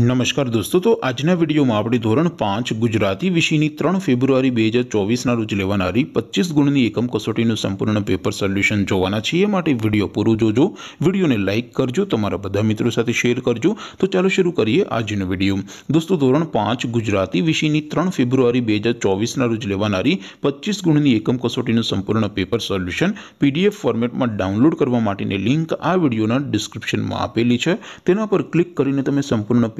નમસ્કાર દોસ્તો તો આજના વિડિયોમાં આપડી ધોરણ 5 ગુજરાતી વિષયની 3 ફેબ્રુઆરી 2024 ના રોજ લેવાણારી 25 ગુણની એકમ કસોટીનું સંપૂર્ણ પેપર સોલ્યુશન જોવાના છે એ માટે વિડિયો પૂરો જોજો વિડિયોને લાઈક કરજો તમારા બધા મિત્રો સાથે શેર કરજો તો ચાલો શરૂ કરીએ આજનો વિડિયો દોસ્તો ધોરણ 5 ગુજરાતી વિષયની 3 ફેબ્રુઆરી 2024 ના રોજ લેવાણારી 25 ગુણની એકમ કસોટીનું સંપૂર્ણ પેપર સોલ્યુશન PDF ફોર્મેટમાં ડાઉનલોડ કરવા માટેની લિંક આ વિડિયોના ડિસ્ક્રિપ્શનમાં આપેલી છે તેના પર ક્લિક કરીને તમે સંપૂર્ણ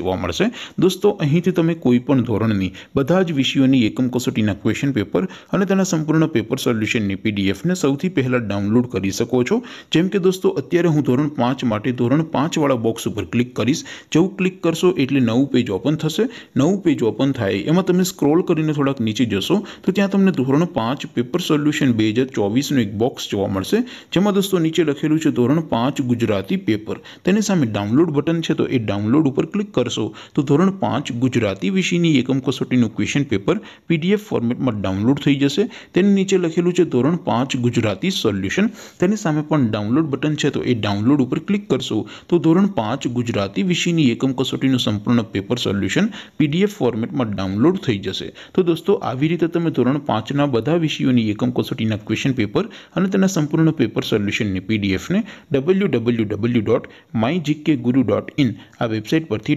જો વોન મળશે દોસ્તો અહીંથી તમે કોઈપણ ધોરણની બધા જ વિષયોની એકમ કસોટીના ક્વેશ્ચન પેપર અને તેના સંપૂર્ણ પેપર સોલ્યુશનની પીડીએફ ને સૌથી પહેલા ડાઉનલોડ કરી શકો છો જેમ કે દોસ્તો અત્યારે હું ધોરણ 5 માટે ધોરણ 5 વાળો બોક્સ ઉપર ક્લિક કરીશ જેઉ ક્લિક કરશો એટલે નવું પેજ ઓપન થશે નવું પેજ ઓપન થાય એમાં તમે સ્ક્રોલ કરીને થોડક નીચે જશો તો ત્યાં તમને ધોરણ 5 પેપર સોલ્યુશન 2024 નું એક બોક્સ જોવા મળશે જેમાં દોસ્તો નીચે લખેલું છે ધોરણ 5 ગુજરાતી પેપર તેની સામે ડાઉનલોડ બટન છે તો એ ડાઉનલોડ ઉપર ક્લિક તો ધોરણ 5 ગુજરાતી વિષયની એકમ કોસોટીનો ક્વેશ્ચન પેપર પીડીએફ ફોર્મેટમાં ડાઉનલોડ થઈ જશે તેની નીચે લખેલું છે ધોરણ 5 ગુજરાતી સોલ્યુશન તેની સામે પણ ડાઉનલોડ બટન છે તો એ ડાઉનલોડ ઉપર ક્લિક કરશો તો ધોરણ 5 ગુજરાતી વિષયની એકમ કોસોટીનો સંપૂર્ણ પેપર સોલ્યુશન પીડીએફ ફોર્મેટમાં ડાઉનલોડ થઈ જશે તો દોસ્તો આવી રીતે તમે ધોરણ 5 ના બધા વિષયોની એકમ કોસોટીના ક્વેશ્ચન પેપર અને તેના સંપૂર્ણ પેપર સોલ્યુશનની પીડીએફ ને www.mygkguru.in આ વેબસાઈટ પરથી